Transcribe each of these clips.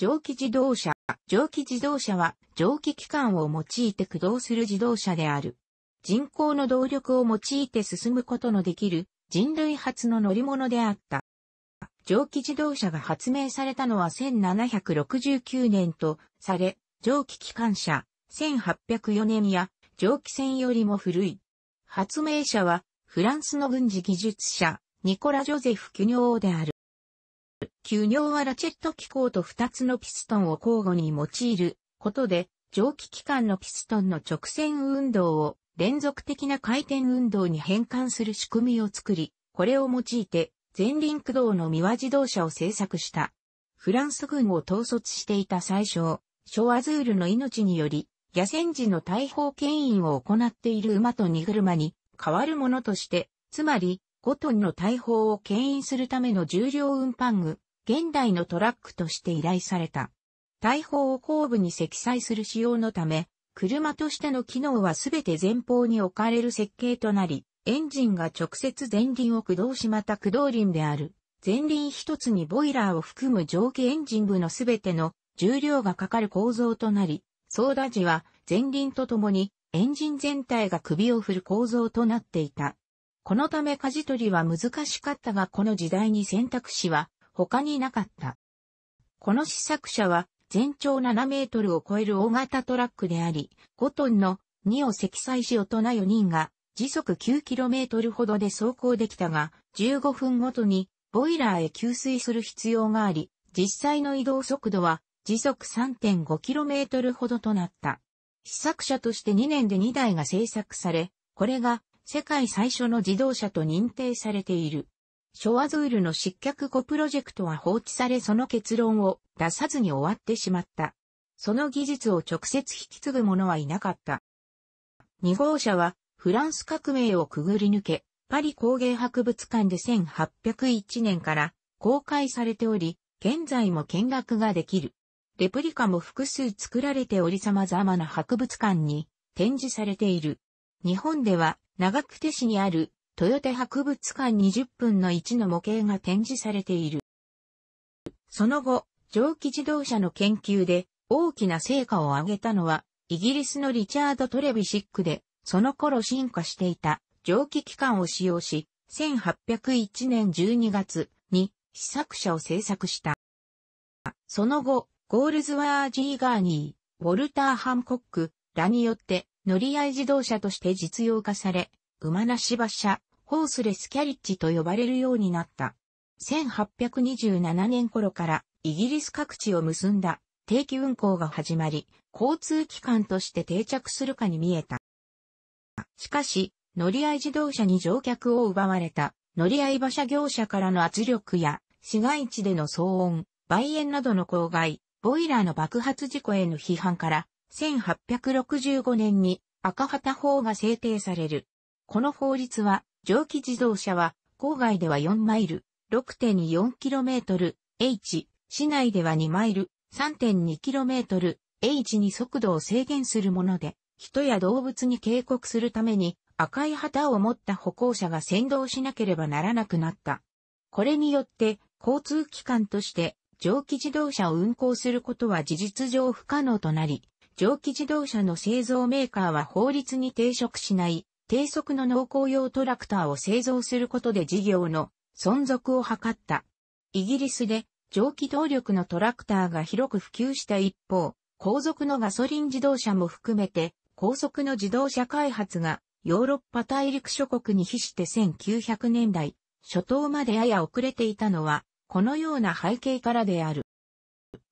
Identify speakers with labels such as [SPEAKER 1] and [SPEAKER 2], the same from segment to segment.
[SPEAKER 1] 蒸気自動車。蒸気自動車は蒸気機関を用いて駆動する自動車である。人工の動力を用いて進むことのできる人類初の乗り物であった。蒸気自動車が発明されたのは1769年とされ、蒸気機関車1804年や蒸気船よりも古い。発明者はフランスの軍事技術者ニコラ・ジョゼフ・キュニョーである。急尿はラチェット機構と2つのピストンを交互に用いることで、蒸気機関のピストンの直線運動を連続的な回転運動に変換する仕組みを作り、これを用いて前輪駆動の三輪自動車を製作した。フランス軍を統率していた最初、ショアズールの命により、野戦時の大砲牽引を行っている馬と荷車に変わるものとして、つまり5トンの大砲を牽引するための重量運搬具、現代のトラックとして依頼された。大砲を後部に積載する仕様のため、車としての機能はすべて前方に置かれる設計となり、エンジンが直接前輪を駆動しまた駆動輪である。前輪一つにボイラーを含む蒸気エンジン部のすべての重量がかかる構造となり、ソーダ時は前輪とともにエンジン全体が首を振る構造となっていた。このため舵取りは難しかったがこの時代に選択肢は他になかった。この試作車は全長7メートルを超える大型トラックであり、5トンの2を積載し大人4人が時速 9km ほどで走行できたが、15分ごとにボイラーへ給水する必要があり、実際の移動速度は時速 3.5km ほどとなった。試作車として2年で2台が製作され、これが世界最初の自動車と認定されている。ショワズールの失脚後プロジェクトは放置されその結論を出さずに終わってしまった。その技術を直接引き継ぐ者はいなかった。二号車はフランス革命をくぐり抜け、パリ工芸博物館で1801年から公開されており、現在も見学ができる。レプリカも複数作られており様々な博物館に展示されている。日本では長久手市にある、豊手博物館20分の1の模型が展示されている。その後、蒸気自動車の研究で大きな成果を上げたのは、イギリスのリチャード・トレビシックで、その頃進化していた蒸気機関を使用し、1801年12月に試作車を製作した。その後、ゴールズワー・ジーガーニー、ウォルター・ハンコックらによって乗り合い自動車として実用化され、馬なし馬車、ホースレスキャリッジと呼ばれるようになった。1827年頃からイギリス各地を結んだ定期運行が始まり、交通機関として定着するかに見えた。しかし、乗り合い自動車に乗客を奪われた乗り合い馬車業者からの圧力や市街地での騒音、売園などの公害、ボイラーの爆発事故への批判から1865年に赤旗法が制定される。この法律は、蒸気自動車は、郊外では4マイル、6.4km、H、市内では2マイル、3.2km、H に速度を制限するもので、人や動物に警告するために赤い旗を持った歩行者が先導しなければならなくなった。これによって交通機関として蒸気自動車を運行することは事実上不可能となり、蒸気自動車の製造メーカーは法律に抵触しない低速の農耕用トラクターを製造することで事業の存続を図った。イギリスで蒸気動力のトラクターが広く普及した一方、後続のガソリン自動車も含めて高速の自動車開発がヨーロッパ大陸諸国に比して1900年代初頭までやや遅れていたのはこのような背景からである。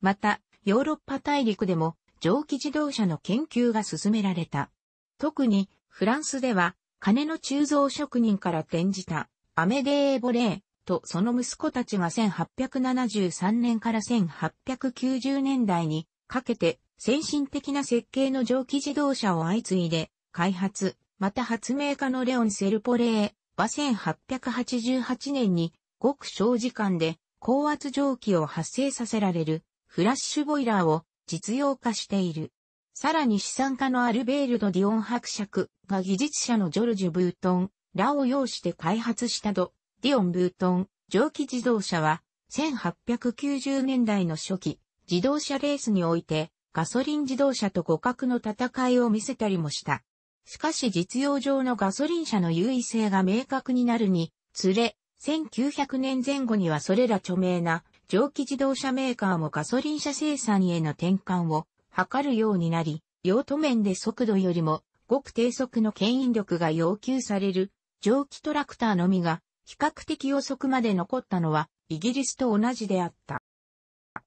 [SPEAKER 1] また、ヨーロッパ大陸でも蒸気自動車の研究が進められた。特に、フランスでは、金の鋳造職人から転じた、アメデー・ボレーとその息子たちが1873年から1890年代にかけて、先進的な設計の蒸気自動車を相次いで、開発、また発明家のレオン・セルポレーは1888年に、ごく小時間で、高圧蒸気を発生させられる、フラッシュボイラーを実用化している。さらに資産家のアルベールド・ディオン伯爵が技術者のジョルジュ・ブートン、らを要して開発したド、ディオン・ブートン、蒸気自動車は、1890年代の初期、自動車レースにおいて、ガソリン自動車と互角の戦いを見せたりもした。しかし実用上のガソリン車の優位性が明確になるに、つれ、1900年前後にはそれら著名な蒸気自動車メーカーもガソリン車生産への転換を図るようになり、用途面で速度よりも極低速の牽引力が要求される蒸気トラクターのみが比較的遅くまで残ったのはイギリスと同じであった。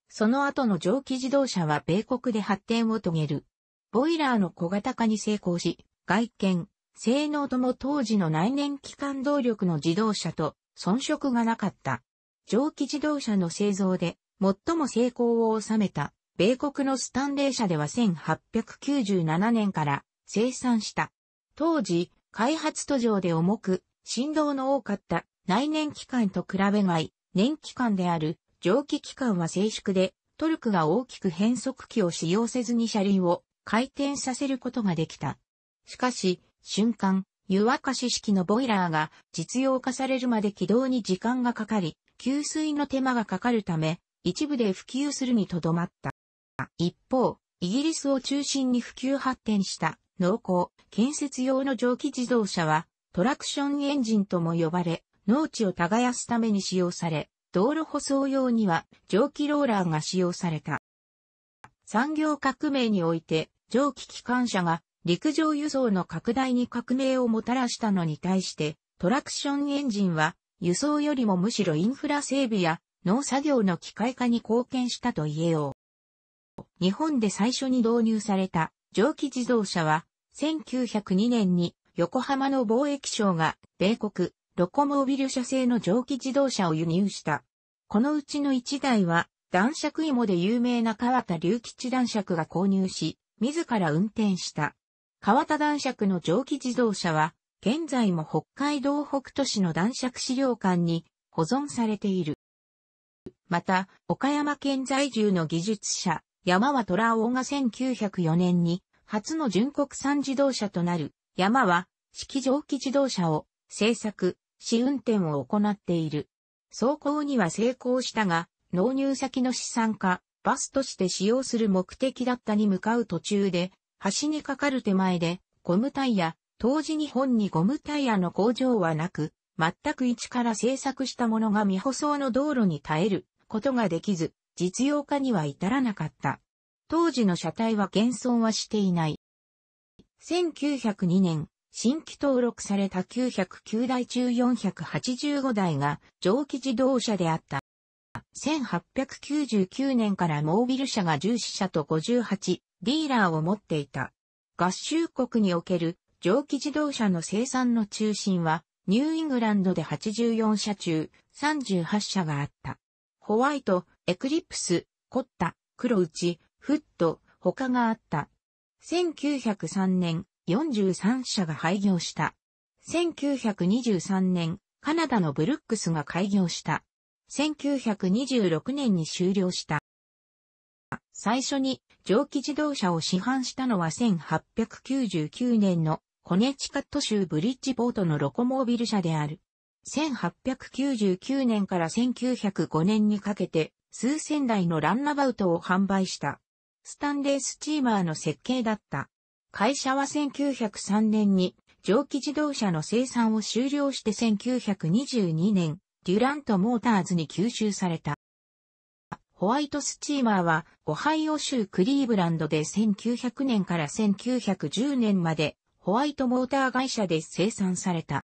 [SPEAKER 1] その後の蒸気自動車は米国で発展を遂げる。ボイラーの小型化に成功し、外見、性能とも当時の内燃機関動力の自動車と遜色がなかった。蒸気自動車の製造で最も成功を収めた米国のスタンレー社では1897年から生産した。当時、開発途上で重く、振動の多かった内燃機関と比べ外、燃機関である蒸気機関は静粛で、トルクが大きく変速機を使用せずに車輪を回転させることができた。しかし、瞬間、湯沸かし式のボイラーが実用化されるまで軌道に時間がかかり、給水の手間がかかるため、一部で普及するにとどまった。一方、イギリスを中心に普及発展した農耕、建設用の蒸気自動車は、トラクションエンジンとも呼ばれ、農地を耕すために使用され、道路舗装用には蒸気ローラーが使用された。産業革命において、蒸気機関車が陸上輸送の拡大に革命をもたらしたのに対して、トラクションエンジンは輸送よりもむしろインフラ整備や農作業の機械化に貢献したと言えよう。日本で最初に導入された蒸気自動車は1902年に横浜の貿易省が米国ロコモービル社製の蒸気自動車を輸入した。このうちの一台は男爵芋で有名な川田隆吉男爵が購入し、自ら運転した。川田男爵の蒸気自動車は現在も北海道北都市の男爵資料館に保存されている。また、岡山県在住の技術者、山は虎王が1904年に初の純国産自動車となる山は、式蒸気自動車を製作、試運転を行っている。走行には成功したが、納入先の資産化、バスとして使用する目的だったに向かう途中で、橋にかかる手前で、ゴムタイヤ、当時日本にゴムタイヤの工場はなく、全く一から製作したものが未舗装の道路に耐えることができず、実用化には至らなかった。当時の車体は現存はしていない。1902年、新規登録された909台中485台が蒸気自動車であった。1899年からモービル車が重視車と58ディーラーを持っていた。合衆国における蒸気自動車の生産の中心は、ニューイングランドで84社中38社があった。ホワイト、エクリプス、コッタ、黒内、フット、他があった。1903年、43社が廃業した。1923年、カナダのブルックスが開業した。1926年に終了した。最初に蒸気自動車を市販したのは1899年のコネチカット州ブリッジボートのロコモービル社である。1899年から1905年にかけて、数千台のランナバウトを販売した。スタンレースチーマーの設計だった。会社は1903年に蒸気自動車の生産を終了して1922年、デュラントモーターズに吸収された。ホワイトスチーマーは、オハイオ州クリーブランドで1900年から1910年までホワイトモーター会社で生産された。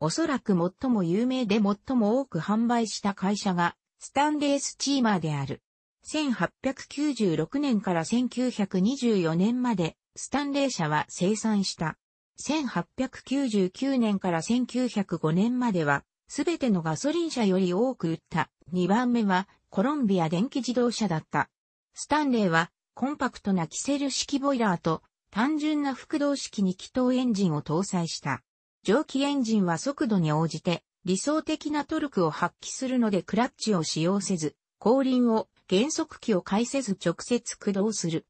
[SPEAKER 1] おそらく最も有名で最も多く販売した会社が、スタンレースチーマーである。1896年から1924年まで、スタンレー社は生産した。1899年から1905年までは、すべてのガソリン車より多く売った。2番目は、コロンビア電気自動車だった。スタンレーは、コンパクトなキセル式ボイラーと、単純な複動式に気筒エンジンを搭載した。蒸気エンジンは速度に応じて理想的なトルクを発揮するのでクラッチを使用せず、後輪を減速機を介せず直接駆動する。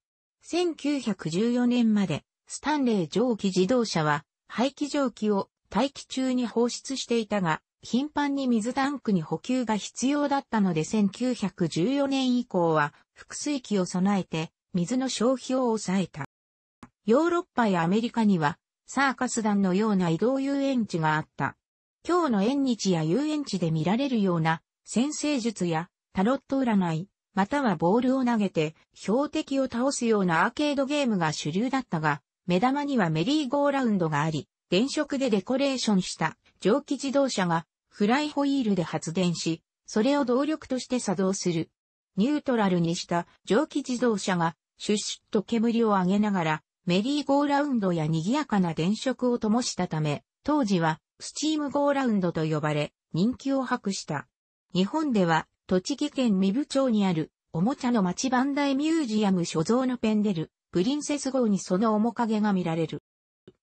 [SPEAKER 1] 1914年までスタンレー蒸気自動車は排気蒸気を大気中に放出していたが、頻繁に水タンクに補給が必要だったので1914年以降は複水器を備えて水の消費を抑えた。ヨーロッパやアメリカには、サーカス団のような移動遊園地があった。今日の縁日や遊園地で見られるような、先生術やタロット占い、またはボールを投げて標的を倒すようなアーケードゲームが主流だったが、目玉にはメリーゴーラウンドがあり、電飾でデコレーションした蒸気自動車がフライホイールで発電し、それを動力として作動する。ニュートラルにした蒸気自動車がシュッシュッと煙を上げながらメリーゴーラウンドや賑やかな電飾を灯したため、当時はスチームゴーラウンドと呼ばれ、人気を博した。日本では、栃木県三部町にある、おもちゃの町バンダイミュージアム所蔵のペンデル、プリンセス号にその面影が見られる。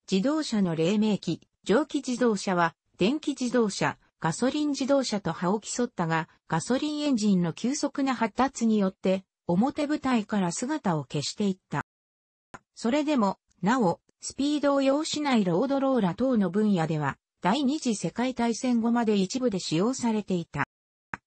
[SPEAKER 1] 自動車の黎明期、蒸気自動車は、電気自動車、ガソリン自動車と葉を競ったが、ガソリンエンジンの急速な発達によって、表舞台から姿を消していった。それでも、なお、スピードを要しないロードローラ等の分野では、第二次世界大戦後まで一部で使用されていた。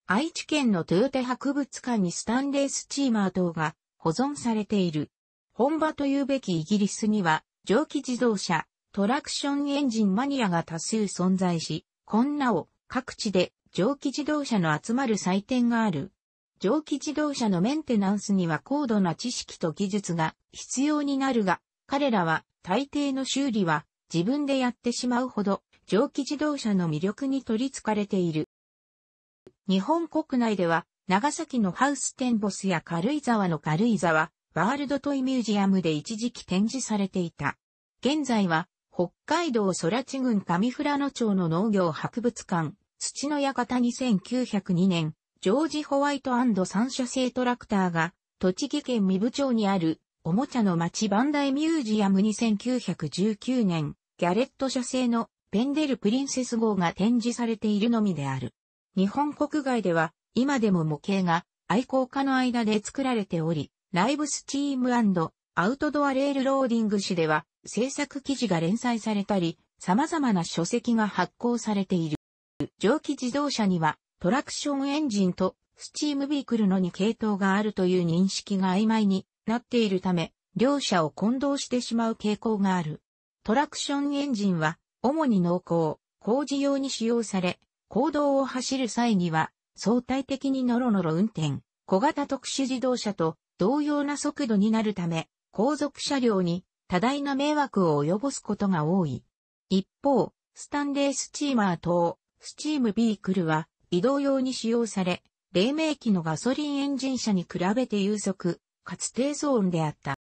[SPEAKER 1] 愛知県の豊タ博物館にスタンレースチーマー等が保存されている。本場というべきイギリスには、蒸気自動車、トラクションエンジンマニアが多数存在し、こんなを各地で蒸気自動車の集まる祭典がある。蒸気自動車のメンテナンスには高度な知識と技術が必要になるが、彼らは大抵の修理は自分でやってしまうほど蒸気自動車の魅力に取り憑かれている。日本国内では長崎のハウステンボスや軽井沢の軽井沢ワールドトイミュージアムで一時期展示されていた。現在は北海道空知郡上富良野町の農業博物館土の館2 9 0 2年ジョージ・ホワイト三社製トラクターが、栃木県三部町にある、おもちゃの町バンダイミュージアムに9 1 9年、ギャレット社製のペンデルプリンセス号が展示されているのみである。日本国外では、今でも模型が愛好家の間で作られており、ライブスチームアウトドアレールローディング誌では、制作記事が連載されたり、様々な書籍が発行されている。蒸気自動車には、トラクションエンジンとスチームビークルの2系統があるという認識が曖昧になっているため、両者を混同してしまう傾向がある。トラクションエンジンは、主に濃厚、工事用に使用され、公道を走る際には、相対的にノロノロ運転、小型特殊自動車と同様な速度になるため、後続車両に多大な迷惑を及ぼすことが多い。一方、スタンレースチーマー等、スチームビークルは、移動用に使用され、黎明期のガソリンエンジン車に比べて有速、かつ低騒音であった。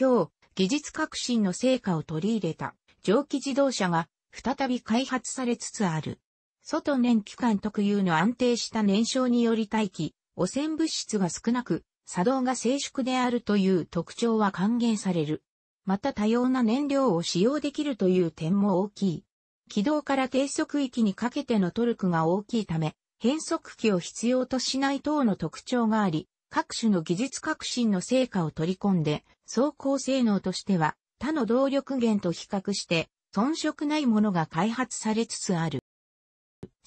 [SPEAKER 1] 今日、技術革新の成果を取り入れた蒸気自動車が再び開発されつつある。外燃機関特有の安定した燃焼により大気、汚染物質が少なく、作動が静粛であるという特徴は還元される。また多様な燃料を使用できるという点も大きい。軌道から低速域にかけてのトルクが大きいため、変速機を必要としない等の特徴があり、各種の技術革新の成果を取り込んで、走行性能としては他の動力源と比較して遜色ないものが開発されつつある。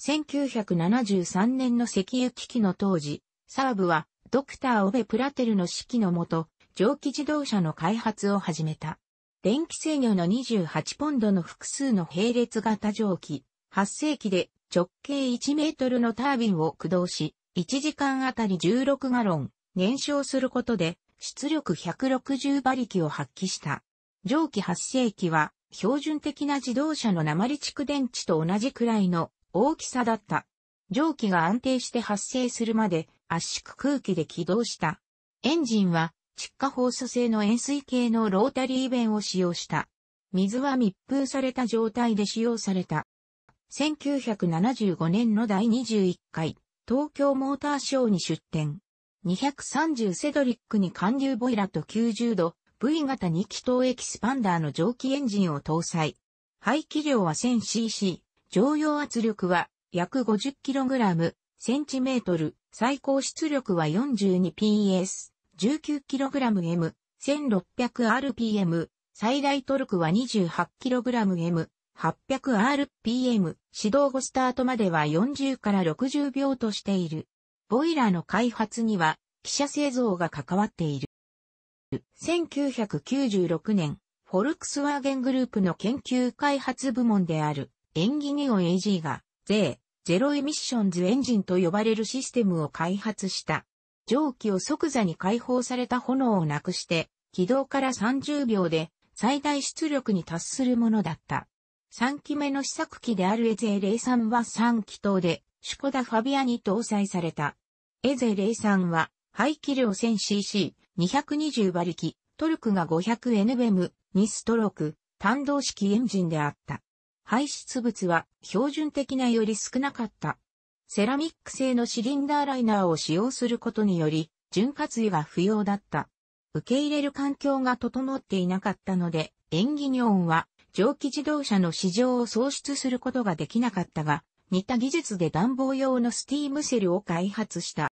[SPEAKER 1] 1973年の石油危機の当時、サーブはドクター・オベ・プラテルの指揮のもと、蒸気自動車の開発を始めた。電気制御の28ポンドの複数の並列型蒸気、8世紀で直径1メートルのタービンを駆動し、1時間あたり16ガロン、燃焼することで出力160馬力を発揮した。蒸気8世紀は標準的な自動車の鉛蓄電池と同じくらいの大きさだった。蒸気が安定して発生するまで圧縮空気で起動した。エンジンは窒化放射性の塩水系のロータリー弁を使用した。水は密封された状態で使用された。1975年の第21回、東京モーターショーに出展。230セドリックに寒流ボイラと90度、V 型2気筒エキスパンダーの蒸気エンジンを搭載。排気量は 1000cc、常用圧力は約 50kg、センチメートル、最高出力は 42ps。19kgm、1600rpm、最大トルクは 28kgm、800rpm、始動後スタートまでは40から60秒としている。ボイラーの開発には、汽車製造が関わっている。1996年、フォルクスワーゲングループの研究開発部門である、エンギニオン AG が、税、ゼロエミッションズエンジンと呼ばれるシステムを開発した。蒸気を即座に解放された炎をなくして、軌道から30秒で最大出力に達するものだった。3機目の試作機であるエゼ03は3機等で、シュコダファビアに搭載された。エゼ03は、排気量 1000cc、220馬力、トルクが 500nm、2ストローク、単動式エンジンであった。排出物は標準的なより少なかった。セラミック製のシリンダーライナーを使用することにより、潤滑油が不要だった。受け入れる環境が整っていなかったので、エンギニョンは蒸気自動車の市場を創出することができなかったが、似た技術で暖房用のスティームセルを開発した。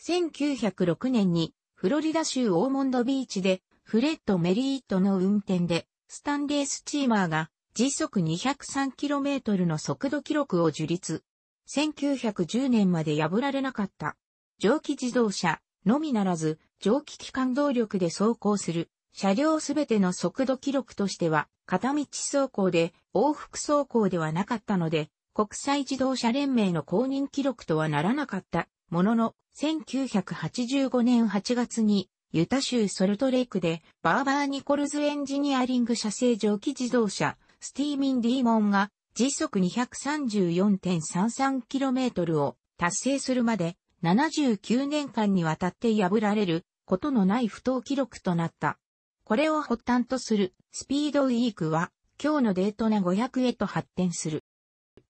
[SPEAKER 1] 1906年にフロリダ州オーモンドビーチでフレッド・メリートの運転でスタンレースチーマーが時速 203km の速度記録を樹立。1910年まで破られなかった。蒸気自動車のみならず、蒸気機関動力で走行する車両すべての速度記録としては、片道走行で往復走行ではなかったので、国際自動車連盟の公認記録とはならなかったものの、1985年8月にユタ州ソルトレイクでバーバー・ニコルズエンジニアリング社製蒸気自動車スティーミン・ディーモンが時速 234.33km を達成するまで79年間にわたって破られることのない不当記録となった。これを発端とするスピードウィークは今日のデートな500へと発展する。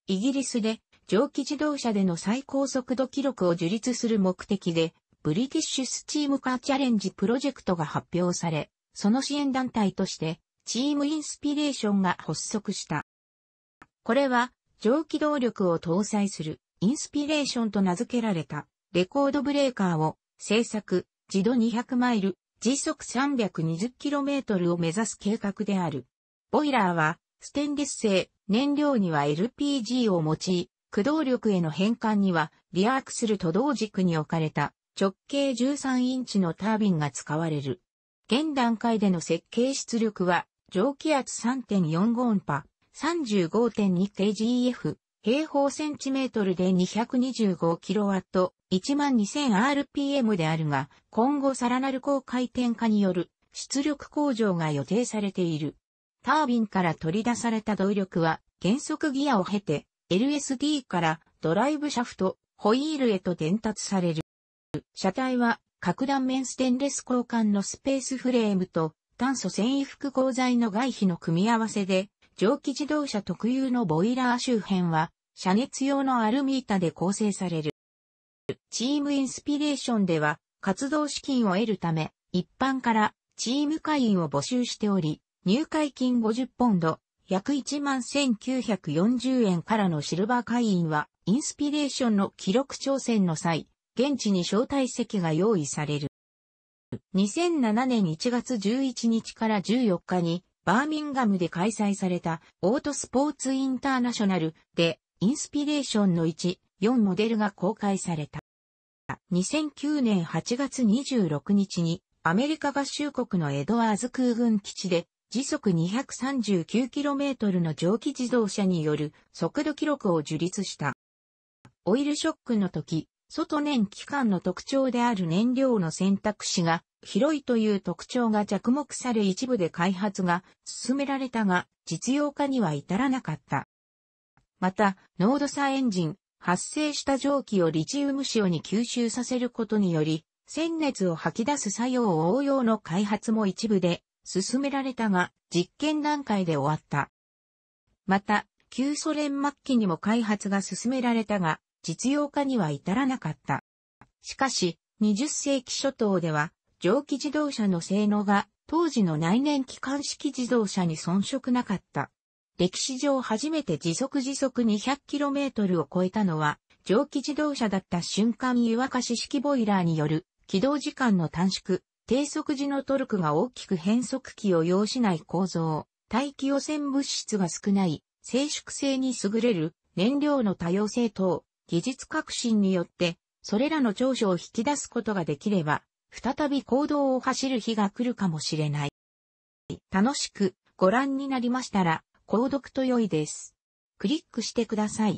[SPEAKER 1] イギリスで蒸気自動車での最高速度記録を樹立する目的でブリティッシュスチームカーチャレンジプロジェクトが発表され、その支援団体としてチームインスピレーションが発足した。これは蒸気動力を搭載するインスピレーションと名付けられたレコードブレーカーを製作、自動200マイル、時速 320km を目指す計画である。ボイラーはステンレス製、燃料には LPG を用い、駆動力への変換にはリアークする都道軸に置かれた直径13インチのタービンが使われる。現段階での設計出力は蒸気圧3.45音波、35.2kgF、平方センチメートルで 225kW、12000rpm であるが、今後さらなる高回転化による出力向上が予定されている。タービンから取り出された動力は、減速ギアを経て、LSD からドライブシャフト、ホイールへと伝達される。車体は、各断面ステンレス交換のスペースフレームと、炭素繊維複合材の外皮の組み合わせで、蒸気自動車特有のボイラー周辺は、遮熱用のアルミ板で構成される。チームインスピレーションでは、活動資金を得るため、一般からチーム会員を募集しており、入会金50ポンド、約11,940円からのシルバー会員は、インスピレーションの記録挑戦の際、現地に招待席が用意される。2007年1月11日から14日に、バーミンガムで開催されたオートスポーツインターナショナルでインスピレーションの1、4モデルが公開された。2009年8月26日にアメリカ合衆国のエドワーズ空軍基地で時速 239km の蒸気自動車による速度記録を樹立した。オイルショックの時、外燃機関の特徴である燃料の選択肢が広いという特徴が着目され一部で開発が進められたが、実用化には至らなかった。また、濃度差エンジン、発生した蒸気をリチウム塩に吸収させることにより、鮮熱を吐き出す作用を応用の開発も一部で進められたが、実験段階で終わった。また、旧ソ連末期にも開発が進められたが、実用化には至らなかった。しかし、20世紀初頭では、蒸気自動車の性能が当時の内燃機関式自動車に遜色なかった。歴史上初めて時速時速 200km を超えたのは蒸気自動車だった瞬間湯沸かし式ボイラーによる起動時間の短縮、低速時のトルクが大きく変速機を要しない構造、大気汚染物質が少ない、静粛性に優れる燃料の多様性等、技術革新によって、それらの長所を引き出すことができれば、再び行動を走る日が来るかもしれない。楽しくご覧になりましたら、購読と良いです。クリックしてください。